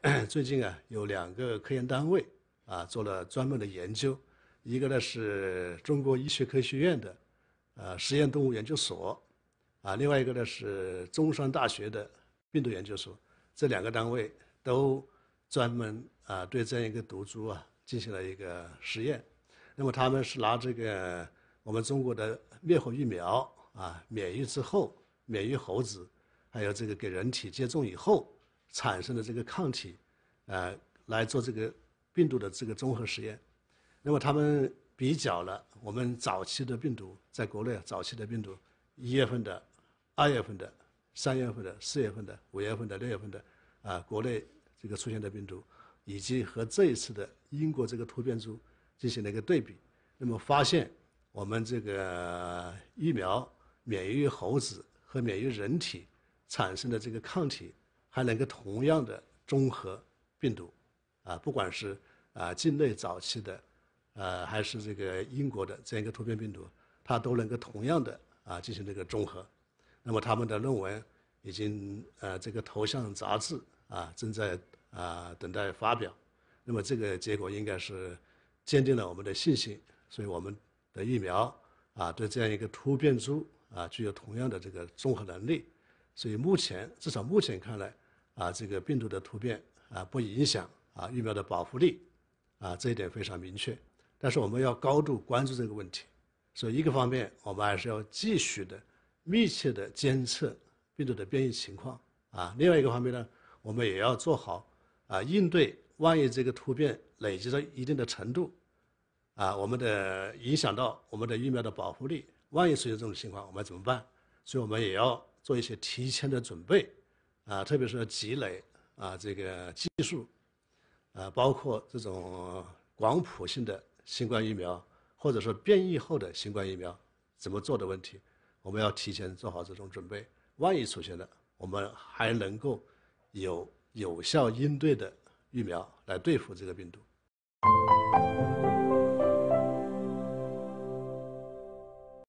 最近啊，有两个科研单位啊做了专门的研究，一个呢是中国医学科学院的啊实验动物研究所啊，另外一个呢是中山大学的病毒研究所，这两个单位都专门啊对这样一个毒株啊进行了一个实验。那么他们是拿这个我们中国的灭活疫苗啊免疫之后，免疫猴子，还有这个给人体接种以后。产生的这个抗体，呃，来做这个病毒的这个综合实验。那么他们比较了我们早期的病毒，在国内早期的病毒，一月份的、二月份的、三月份的、四月份的、五月份的、六月份的，啊，国内这个出现的病毒，以及和这一次的英国这个突变株进行了一个对比。那么发现，我们这个疫苗免疫猴子和免疫人体产生的这个抗体。还能够同样的中和病毒，啊，不管是啊境内早期的，呃，还是这个英国的这样一个突变病毒，它都能够同样的啊进行这个中和。那么他们的论文已经呃这个投向杂志啊，正在啊等待发表。那么这个结果应该是坚定了我们的信心，所以我们的疫苗啊对这样一个突变株啊具有同样的这个综合能力。所以目前，至少目前看来，啊，这个病毒的突变啊，不影响啊疫苗的保护力，啊，这一点非常明确。但是我们要高度关注这个问题。所以一个方面，我们还是要继续的密切的监测病毒的变异情况啊。另外一个方面呢，我们也要做好啊应对，万一这个突变累积到一定的程度，啊，我们的影响到我们的疫苗的保护力，万一出现这种情况，我们怎么办？所以我们也要。做一些提前的准备，啊，特别是积累啊，这个技术，啊，包括这种广谱性的新冠疫苗，或者说变异后的新冠疫苗怎么做的问题，我们要提前做好这种准备。万一出现了，我们还能够有有效应对的疫苗来对付这个病毒。